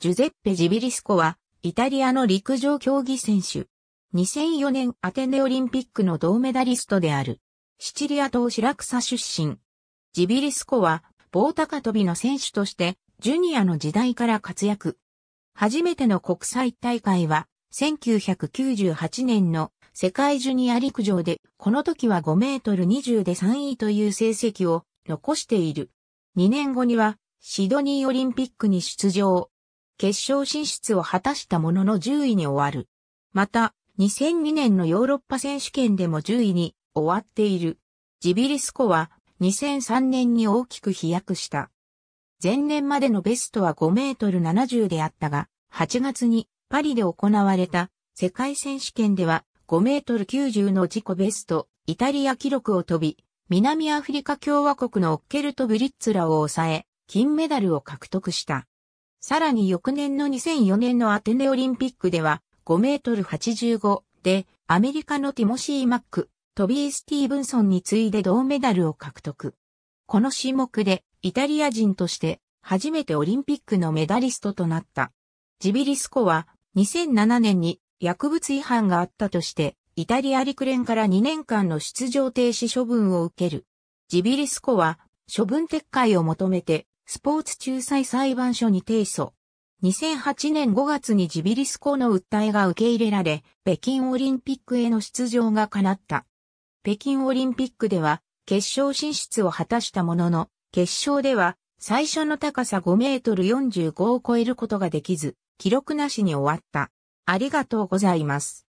ジュゼッペ・ジビリスコは、イタリアの陸上競技選手。2004年アテネオリンピックの銅メダリストである。シチリア島シラクサ出身。ジビリスコは、棒高跳びの選手として、ジュニアの時代から活躍。初めての国際大会は、1998年の世界ジュニア陸上で、この時は5メートル20で3位という成績を残している。2年後には、シドニーオリンピックに出場。決勝進出を果たしたものの10位に終わる。また、2002年のヨーロッパ選手権でも10位に終わっている。ジビリスコは2003年に大きく飛躍した。前年までのベストは5メートル70であったが、8月にパリで行われた世界選手権では5メートル90の自己ベスト、イタリア記録を飛び、南アフリカ共和国のオッケルト・ブリッツラを抑え、金メダルを獲得した。さらに翌年の2004年のアテネオリンピックでは5メートル85でアメリカのティモシー・マック、トビー・スティーブンソンに次いで銅メダルを獲得。この種目でイタリア人として初めてオリンピックのメダリストとなった。ジビリスコは2007年に薬物違反があったとしてイタリア陸連から2年間の出場停止処分を受ける。ジビリスコは処分撤回を求めてスポーツ仲裁裁判所に提訴。2008年5月にジビリスコの訴えが受け入れられ、北京オリンピックへの出場が叶った。北京オリンピックでは、決勝進出を果たしたものの、決勝では、最初の高さ5メートル45を超えることができず、記録なしに終わった。ありがとうございます。